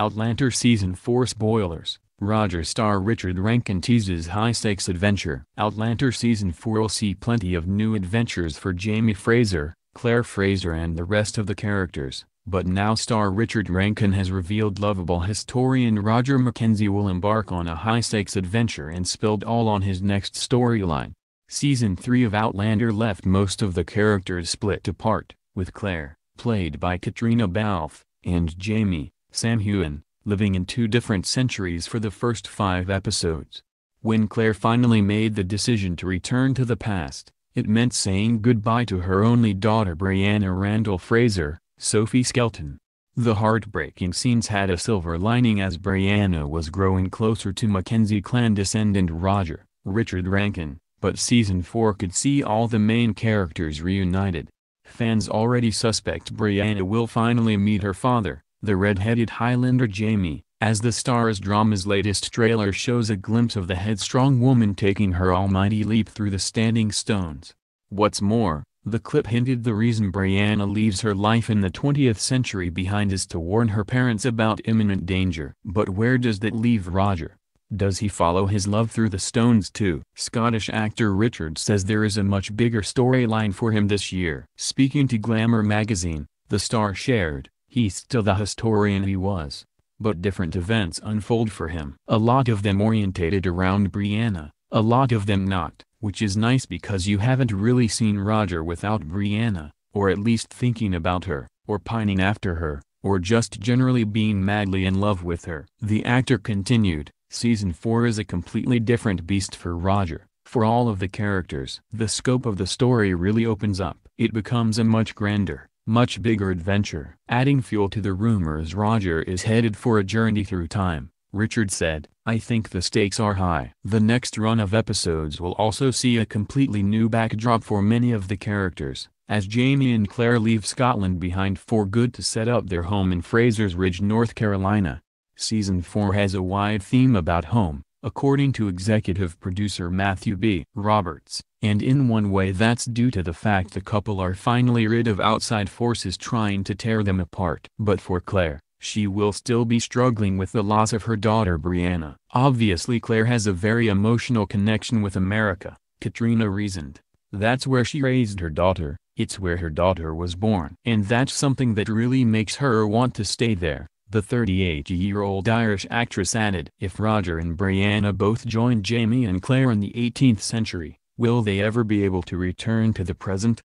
Outlander Season 4 Spoilers Roger star Richard Rankin teases high-stakes adventure. Outlander Season 4 will see plenty of new adventures for Jamie Fraser, Claire Fraser and the rest of the characters, but now star Richard Rankin has revealed lovable historian Roger McKenzie will embark on a high-stakes adventure and spilled all on his next storyline. Season 3 of Outlander left most of the characters split apart, with Claire, played by Katrina Balfe, and Jamie, Sam Hewen, living in two different centuries for the first five episodes. When Claire finally made the decision to return to the past, it meant saying goodbye to her only daughter Brianna Randall Fraser, Sophie Skelton. The heartbreaking scenes had a silver lining as Brianna was growing closer to Mackenzie clan descendant Roger, Richard Rankin, but season 4 could see all the main characters reunited. Fans already suspect Brianna will finally meet her father, the red-headed Highlander Jamie, as the Star's drama's latest trailer shows a glimpse of the headstrong woman taking her almighty leap through the standing stones. What's more, the clip hinted the reason Brianna leaves her life in the 20th century behind is to warn her parents about imminent danger. But where does that leave Roger? Does he follow his love through the stones too? Scottish actor Richard says there is a much bigger storyline for him this year. Speaking to Glamour magazine, the star shared, He's still the historian he was, but different events unfold for him. A lot of them orientated around Brianna, a lot of them not, which is nice because you haven't really seen Roger without Brianna, or at least thinking about her, or pining after her, or just generally being madly in love with her. The actor continued, Season 4 is a completely different beast for Roger, for all of the characters. The scope of the story really opens up. It becomes a much grander much bigger adventure. Adding fuel to the rumors Roger is headed for a journey through time, Richard said, I think the stakes are high. The next run of episodes will also see a completely new backdrop for many of the characters, as Jamie and Claire leave Scotland behind for good to set up their home in Fraser's Ridge, North Carolina. Season 4 has a wide theme about home, according to executive producer Matthew B. Roberts. And in one way that's due to the fact the couple are finally rid of outside forces trying to tear them apart. But for Claire, she will still be struggling with the loss of her daughter Brianna. Obviously Claire has a very emotional connection with America, Katrina reasoned. That's where she raised her daughter, it's where her daughter was born. And that's something that really makes her want to stay there. The 38-year-old Irish actress added, If Roger and Brianna both joined Jamie and Claire in the 18th century, will they ever be able to return to the present?